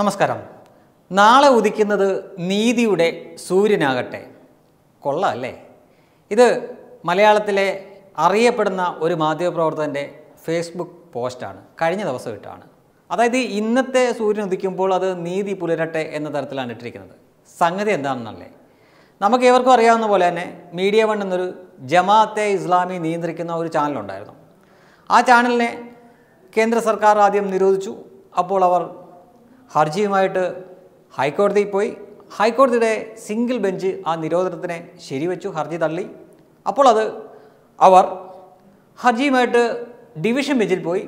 നമസ്കാരം നാളെ ഉദിക്കുന്നത് നീതിയുടെ സൂര്യനാകട്ടെ കൊള്ള അല്ലേ ഇത് മലയാളത്തിലെ അറിയപ്പെടുന്ന ഒരു മാധ്യമപ്രവർത്തകൻ്റെ ഫേസ്ബുക്ക് പോസ്റ്റാണ് കഴിഞ്ഞ ദിവസം ഇട്ടാണ് അതായത് ഇന്നത്തെ സൂര്യൻ ഉദിക്കുമ്പോൾ അത് നീതി പുലരട്ടെ എന്ന തരത്തിലാണ് ഇട്ടിരിക്കുന്നത് സംഗതി എന്താണെന്നല്ലേ നമുക്ക് ഏവർക്കും അറിയാവുന്ന പോലെ തന്നെ മീഡിയ വൺ എന്നൊരു ജമാഅത്തെ ഇസ്ലാമി നിയന്ത്രിക്കുന്ന ഒരു ചാനലുണ്ടായിരുന്നു ആ ചാനലിനെ കേന്ദ്ര സർക്കാർ ആദ്യം നിരോധിച്ചു അപ്പോൾ അവർ ഹർജിയുമായിട്ട് ഹൈക്കോടതിയിൽ പോയി ഹൈക്കോടതിയുടെ സിംഗിൾ ബെഞ്ച് ആ നിരോധനത്തിനെ ശരിവെച്ചു ഹർജി തള്ളി അപ്പോൾ അത് അവർ ഹർജിയുമായിട്ട് ഡിവിഷൻ ബെഞ്ചിൽ പോയി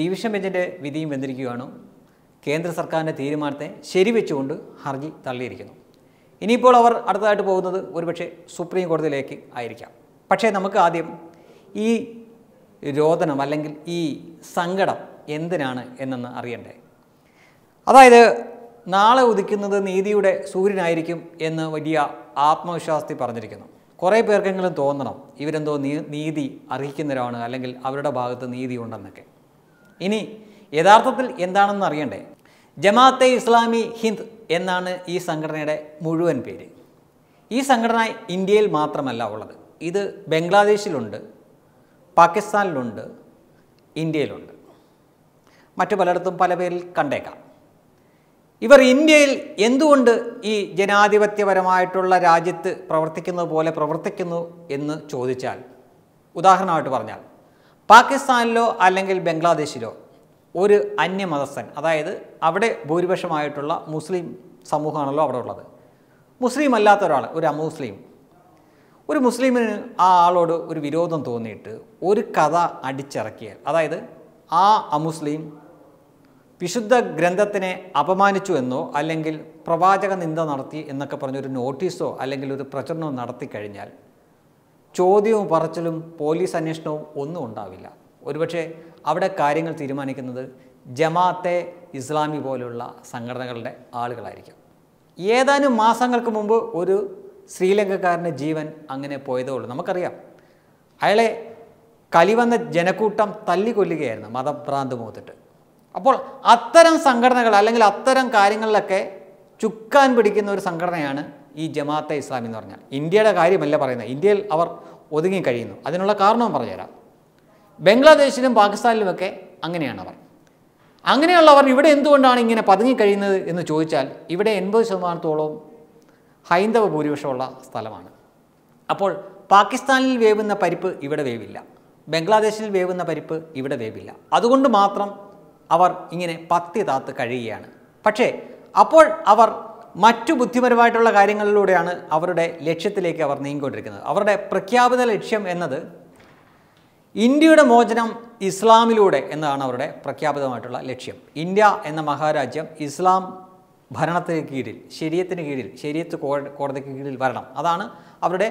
ഡിവിഷൻ ബെഞ്ചിൻ്റെ വിധിയും വന്നിരിക്കുകയാണ് കേന്ദ്ര സർക്കാരിൻ്റെ തീരുമാനത്തെ ശരിവെച്ചുകൊണ്ട് ഹർജി തള്ളിയിരിക്കുന്നു ഇനിയിപ്പോൾ അവർ അടുത്തതായിട്ട് പോകുന്നത് ഒരുപക്ഷെ സുപ്രീം കോടതിയിലേക്ക് ആയിരിക്കാം പക്ഷേ നമുക്ക് ആദ്യം ഈ രോദനം അല്ലെങ്കിൽ ഈ സങ്കടം എന്തിനാണ് എന്നെന്ന് അറിയണ്ടേ അതായത് നാളെ ഉദിക്കുന്നത് നീതിയുടെ സൂര്യനായിരിക്കും എന്ന് വലിയ ആത്മവിശ്വാസത്തിൽ പറഞ്ഞിരിക്കുന്നു കുറേ പേർക്കെങ്കിലും തോന്നണം ഇവരെന്തോ നീതി അർഹിക്കുന്നവരാണ് അല്ലെങ്കിൽ അവരുടെ ഭാഗത്ത് നീതി ഉണ്ടെന്നൊക്കെ ഇനി യഥാർത്ഥത്തിൽ എന്താണെന്ന് അറിയണ്ടേ ജമാഅത്തെ ഇസ്ലാമി ഹിന്ദ് എന്നാണ് ഈ സംഘടനയുടെ മുഴുവൻ പേര് ഈ സംഘടന ഇന്ത്യയിൽ മാത്രമല്ല ഉള്ളത് ഇത് ബംഗ്ലാദേശിലുണ്ട് പാകിസ്ഥാനിലുണ്ട് ഇന്ത്യയിലുണ്ട് മറ്റു പലയിടത്തും പല പേരിൽ കണ്ടേക്കാം ഇവർ ഇന്ത്യയിൽ എന്തുകൊണ്ട് ഈ ജനാധിപത്യപരമായിട്ടുള്ള രാജ്യത്ത് പ്രവർത്തിക്കുന്നത് പോലെ പ്രവർത്തിക്കുന്നു എന്ന് ചോദിച്ചാൽ ഉദാഹരണമായിട്ട് പറഞ്ഞാൽ പാകിസ്ഥാനിലോ അല്ലെങ്കിൽ ബംഗ്ലാദേശിലോ ഒരു അന്യമതസ്ഥൻ അതായത് അവിടെ ഭൂരിപക്ഷമായിട്ടുള്ള മുസ്ലിം സമൂഹമാണല്ലോ അവിടെ ഉള്ളത് മുസ്ലിം അല്ലാത്ത ഒരാൾ ഒരു അമുസ്ലിം ഒരു മുസ്ലിമിന് ആ ആളോട് ഒരു വിരോധം തോന്നിയിട്ട് ഒരു കഥ അടിച്ചിറക്കിയാൽ അതായത് ആ അമുസ്ലിം വിശുദ്ധ ഗ്രന്ഥത്തിനെ അപമാനിച്ചു എന്നോ അല്ലെങ്കിൽ പ്രവാചക നിന്ദ നടത്തി എന്നൊക്കെ പറഞ്ഞൊരു നോട്ടീസോ അല്ലെങ്കിൽ ഒരു പ്രചരണമോ നടത്തി കഴിഞ്ഞാൽ ചോദ്യവും പറച്ചിലും പോലീസ് അന്വേഷണവും ഒന്നും ഉണ്ടാവില്ല ഒരുപക്ഷെ അവിടെ കാര്യങ്ങൾ തീരുമാനിക്കുന്നത് ജമാഅത്തെ ഇസ്ലാമി പോലുള്ള സംഘടനകളുടെ ആളുകളായിരിക്കും ഏതാനും മാസങ്ങൾക്ക് മുമ്പ് ഒരു ശ്രീലങ്കക്കാരൻ്റെ ജീവൻ അങ്ങനെ പോയതേ ഉള്ളൂ നമുക്കറിയാം അയാളെ കലിവന്ന ജനക്കൂട്ടം തല്ലിക്കൊല്ലുകയായിരുന്നു മതഭ്രാന്ത് മുഖത്തിട്ട് അപ്പോൾ അത്തരം സംഘടനകൾ അല്ലെങ്കിൽ അത്തരം കാര്യങ്ങളിലൊക്കെ ചുക്കാൻ പിടിക്കുന്ന ഒരു സംഘടനയാണ് ഈ ജമാഅത്തെ ഇസ്ലാമി എന്ന് പറഞ്ഞാൽ ഇന്ത്യയുടെ കാര്യമല്ല പറയുന്നത് ഇന്ത്യയിൽ അവർ ഒതുങ്ങി കഴിയുന്നു അതിനുള്ള കാരണവും പറഞ്ഞുതരാം ബംഗ്ലാദേശിലും പാകിസ്ഥാനിലുമൊക്കെ അങ്ങനെയാണ് അവർ അങ്ങനെയുള്ളവർ ഇവിടെ എന്തുകൊണ്ടാണ് ഇങ്ങനെ പതുങ്ങിക്കഴിയുന്നത് എന്ന് ചോദിച്ചാൽ ഇവിടെ എൺപത് ശതമാനത്തോളം ഹൈന്ദവ ഭൂരിപക്ഷമുള്ള സ്ഥലമാണ് അപ്പോൾ പാകിസ്ഥാനിൽ വേവുന്ന പരിപ്പ് ഇവിടെ വേവില്ല ബംഗ്ലാദേശിൽ വേവുന്ന പരിപ്പ് ഇവിടെ വേവില്ല അതുകൊണ്ട് മാത്രം അവർ ഇങ്ങനെ പത്തി താത്ത് കഴിയുകയാണ് പക്ഷേ അപ്പോൾ അവർ മറ്റു ബുദ്ധിപരമായിട്ടുള്ള കാര്യങ്ങളിലൂടെയാണ് അവരുടെ ലക്ഷ്യത്തിലേക്ക് അവർ നീങ്ങിക്കൊണ്ടിരിക്കുന്നത് അവരുടെ പ്രഖ്യാപിത ലക്ഷ്യം എന്നത് ഇന്ത്യയുടെ മോചനം ഇസ്ലാമിലൂടെ എന്നതാണ് അവരുടെ പ്രഖ്യാപിതമായിട്ടുള്ള ലക്ഷ്യം ഇന്ത്യ എന്ന മഹാരാജ്യം ഇസ്ലാം ഭരണത്തിന് കീഴിൽ ശരീരത്തിന് കീഴിൽ ശരീരത്ത് കോടതിക്ക് കീഴിൽ വരണം അതാണ് അവരുടെ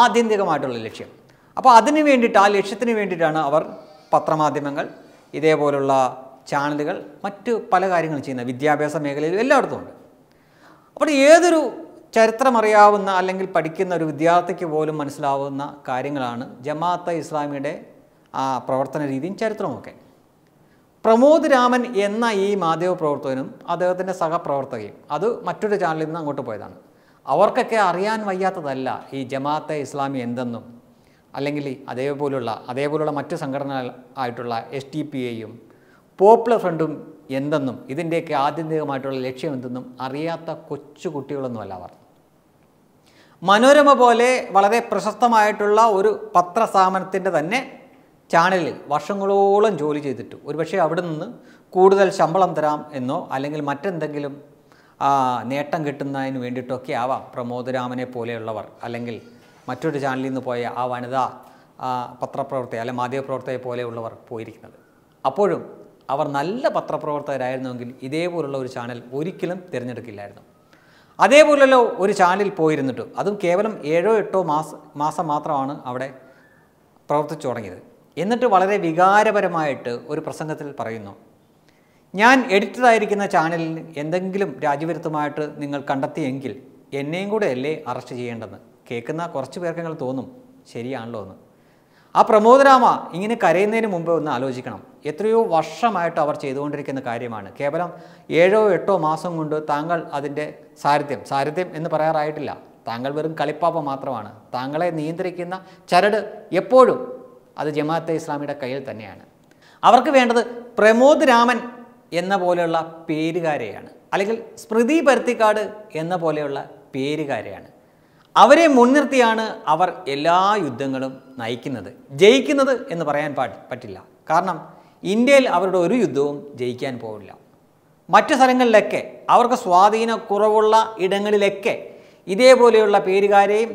ആത്യന്തികമായിട്ടുള്ള ലക്ഷ്യം അപ്പോൾ അതിന് വേണ്ടിയിട്ട് ആ ലക്ഷ്യത്തിന് വേണ്ടിയിട്ടാണ് അവർ പത്രമാധ്യമങ്ങൾ ഇതേപോലുള്ള ചാനലുകൾ മറ്റ് പല കാര്യങ്ങൾ ചെയ്യുന്ന വിദ്യാഭ്യാസ മേഖലയിലും എല്ലായിടത്തും ഉണ്ട് അപ്പോൾ ഏതൊരു ചരിത്രമറിയാവുന്ന അല്ലെങ്കിൽ പഠിക്കുന്ന ഒരു വിദ്യാർത്ഥിക്ക് പോലും മനസ്സിലാവുന്ന കാര്യങ്ങളാണ് ജമാഅത്ത് ഇസ്ലാമിയുടെ ആ പ്രവർത്തന രീതിയും ചരിത്രമൊക്കെ പ്രമോദ് രാമൻ എന്ന ഈ മാധ്യമ പ്രവർത്തകനും അദ്ദേഹത്തിൻ്റെ സഹപ്രവർത്തകയും അത് മറ്റൊരു ചാനലിൽ നിന്ന് അങ്ങോട്ട് പോയതാണ് അവർക്കൊക്കെ അറിയാൻ വയ്യാത്തതല്ല ഈ ജമാഅത്തെ ഇസ്ലാമി എന്തെന്നും അല്ലെങ്കിൽ അതേപോലുള്ള അതേപോലുള്ള മറ്റ് സംഘടന ആയിട്ടുള്ള എസ് ടി പി എയും പോപ്പുലർ ഫ്രണ്ടും എന്തെന്നും ഇതിൻ്റെയൊക്കെ ആത്യന്തികമായിട്ടുള്ള ലക്ഷ്യം എന്തെന്നും അറിയാത്ത കൊച്ചു അവർ മനോരമ പോലെ വളരെ പ്രശസ്തമായിട്ടുള്ള ഒരു പത്രസ്ഥാപനത്തിൻ്റെ തന്നെ ചാനലിൽ വർഷങ്ങളോളം ജോലി ചെയ്തിട്ട് ഒരുപക്ഷെ അവിടെ നിന്ന് കൂടുതൽ ശമ്പളം തരാം എന്നോ അല്ലെങ്കിൽ മറ്റെന്തെങ്കിലും നേട്ടം കിട്ടുന്നതിന് വേണ്ടിയിട്ടൊക്കെ ആവാം പ്രമോദരാമനെ പോലെയുള്ളവർ അല്ലെങ്കിൽ മറ്റൊരു ചാനലിൽ നിന്ന് പോയ ആ വനിതാ പത്രപ്രവർത്തക അല്ലെങ്കിൽ മാധ്യമപ്രവർത്തകയെ പോലെയുള്ളവർ പോയിരിക്കുന്നത് അപ്പോഴും അവർ നല്ല പത്രപ്രവർത്തകരായിരുന്നുവെങ്കിൽ ഇതേപോലുള്ള ഒരു ചാനൽ ഒരിക്കലും തിരഞ്ഞെടുക്കില്ലായിരുന്നു അതേപോലെയല്ലോ ഒരു ചാനലിൽ പോയിരുന്നിട്ട് അതും കേവലം ഏഴോ എട്ടോ മാസ മാസം മാത്രമാണ് അവിടെ പ്രവർത്തിച്ചു തുടങ്ങിയത് എന്നിട്ട് വളരെ വികാരപരമായിട്ട് ഒരു പ്രസംഗത്തിൽ പറയുന്നു ഞാൻ എഡിറ്ററായിരിക്കുന്ന ചാനലിൽ എന്തെങ്കിലും രാജ്യവിരുദ്ധമായിട്ട് നിങ്ങൾ കണ്ടെത്തിയെങ്കിൽ എന്നെയും കൂടെ അല്ലേ അറസ്റ്റ് ചെയ്യേണ്ടെന്ന് കേൾക്കുന്ന കുറച്ച് പേർക്കെങ്കിലും തോന്നും ശരിയാണല്ലോ എന്ന് ആ പ്രമോദരാമ ഇങ്ങനെ കരയുന്നതിന് മുമ്പ് ഒന്ന് ആലോചിക്കണം എത്രയോ വർഷമായിട്ട് അവർ ചെയ്തുകൊണ്ടിരിക്കുന്ന കാര്യമാണ് കേവലം ഏഴോ എട്ടോ മാസം കൊണ്ട് താങ്കൾ അതിൻ്റെ സാരഥ്യം സാരഥ്യം എന്ന് പറയാറായിട്ടില്ല താങ്കൾ വെറും കളിപ്പാപ്പ മാത്രമാണ് താങ്കളെ നിയന്ത്രിക്കുന്ന ചരട് എപ്പോഴും അത് ജമാഅത്തെ ഇസ്ലാമിയുടെ കയ്യിൽ തന്നെയാണ് അവർക്ക് വേണ്ടത് പ്രമോദ് രാമൻ എന്ന പോലെയുള്ള പേരുകാരെയാണ് അല്ലെങ്കിൽ സ്മൃതി പരുത്തിക്കാട് എന്ന പോലെയുള്ള പേരുകാരെയാണ് അവരെ മുൻനിർത്തിയാണ് അവർ എല്ലാ യുദ്ധങ്ങളും നയിക്കുന്നത് ജയിക്കുന്നത് എന്ന് പറയാൻ പറ്റില്ല കാരണം ഇന്ത്യയിൽ അവരുടെ ഒരു യുദ്ധവും ജയിക്കാൻ പോവില്ല മറ്റു സ്ഥലങ്ങളിലൊക്കെ അവർക്ക് സ്വാധീന കുറവുള്ള ഇടങ്ങളിലൊക്കെ ഇതേപോലെയുള്ള പേരുകാരെയും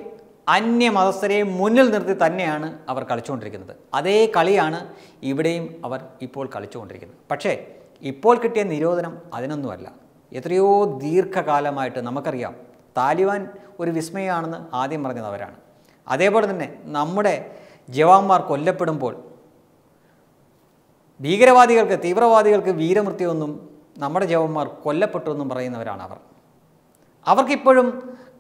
അന്യമതസ്ഥരെയും മുന്നിൽ നിർത്തി തന്നെയാണ് അവർ കളിച്ചുകൊണ്ടിരിക്കുന്നത് അതേ കളിയാണ് ഇവിടെയും അവർ ഇപ്പോൾ കളിച്ചുകൊണ്ടിരിക്കുന്നത് പക്ഷേ ഇപ്പോൾ കിട്ടിയ നിരോധനം അതിനൊന്നുമല്ല എത്രയോ ദീർഘകാലമായിട്ട് നമുക്കറിയാം താലിബാൻ ഒരു വിസ്മയമാണെന്ന് ആദ്യം പറഞ്ഞതവരാണ് അതേപോലെ തന്നെ നമ്മുടെ ജവാന്മാർ കൊല്ലപ്പെടുമ്പോൾ ഭീകരവാദികൾക്ക് തീവ്രവാദികൾക്ക് വീരമൃത്യുവെന്നും നമ്മുടെ ജവാന്മാർ കൊല്ലപ്പെട്ടുവെന്നും പറയുന്നവരാണ് അവർ അവർക്കിപ്പോഴും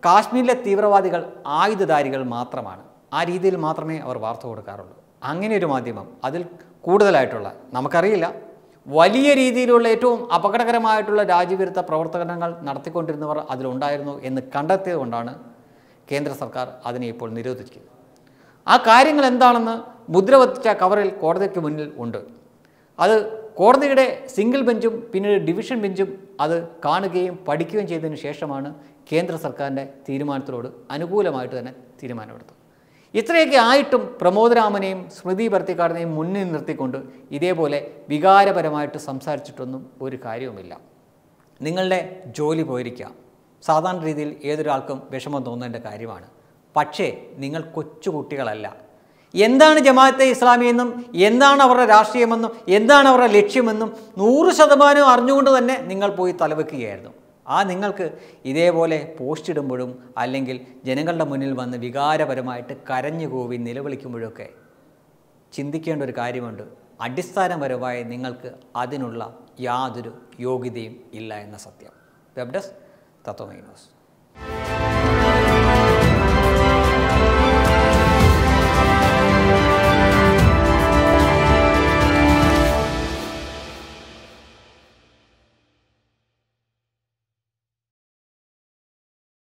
കാശ്മീരിലെ തീവ്രവാദികൾ ആയുധധാരികൾ മാത്രമാണ് ആ രീതിയിൽ മാത്രമേ അവർ വാർത്ത കൊടുക്കാറുള്ളൂ അങ്ങനെ ഒരു മാധ്യമം അതിൽ കൂടുതലായിട്ടുള്ള നമുക്കറിയില്ല വലിയ രീതിയിലുള്ള ഏറ്റവും അപകടകരമായിട്ടുള്ള രാജ്യവിരുദ്ധ പ്രവർത്തനങ്ങൾ നടത്തിക്കൊണ്ടിരുന്നവർ അതിലുണ്ടായിരുന്നു എന്ന് കണ്ടെത്തിയതുകൊണ്ടാണ് കേന്ദ്ര സർക്കാർ അതിനെ ഇപ്പോൾ നിരോധിച്ചത് ആ കാര്യങ്ങൾ എന്താണെന്ന് മുദ്രവത്തിച്ച കവറിൽ കോടതിക്ക് മുന്നിൽ ഉണ്ട് അത് കോടതിയുടെ സിംഗിൾ ബെഞ്ചും പിന്നീട് ഡിവിഷൻ ബെഞ്ചും അത് കാണുകയും പഠിക്കുകയും ചെയ്തതിന് ശേഷമാണ് കേന്ദ്ര സർക്കാരിൻ്റെ തീരുമാനത്തിനോട് അനുകൂലമായിട്ട് തന്നെ തീരുമാനമെടുത്തത് ഇത്രയൊക്കെ ആയിട്ടും പ്രമോദരാമനെയും സ്മൃതി ഭർത്തിക്കാടനെയും മുന്നിൽ നിർത്തിക്കൊണ്ട് ഇതേപോലെ വികാരപരമായിട്ട് സംസാരിച്ചിട്ടൊന്നും ഒരു കാര്യവുമില്ല നിങ്ങളുടെ ജോലി പോയിരിക്കാം സാധാരണ രീതിയിൽ ഏതൊരാൾക്കും വിഷമം തോന്നേണ്ട കാര്യമാണ് പക്ഷേ നിങ്ങൾ കൊച്ചുകുട്ടികളല്ല എന്താണ് ജമാഅത്തെ ഇസ്ലാമിയെന്നും എന്താണ് അവരുടെ രാഷ്ട്രീയമെന്നും എന്താണ് അവരുടെ ലക്ഷ്യമെന്നും നൂറ് ശതമാനം അറിഞ്ഞുകൊണ്ട് തന്നെ നിങ്ങൾ പോയി തലവെക്കുകയായിരുന്നു ആ നിങ്ങൾക്ക് ഇതേപോലെ പോസ്റ്റ് ഇടുമ്പോഴും അല്ലെങ്കിൽ ജനങ്ങളുടെ മുന്നിൽ വന്ന് വികാരപരമായിട്ട് കരഞ്ഞു കൂവി നിലവിളിക്കുമ്പോഴൊക്കെ ചിന്തിക്കേണ്ട ഒരു കാര്യമുണ്ട് അടിസ്ഥാനപരമായി നിങ്ങൾക്ക് അതിനുള്ള യാതൊരു യോഗ്യതയും ഇല്ല എന്ന സത്യം വെബ് ഡെസ്ക് തത്വമൈനോസ്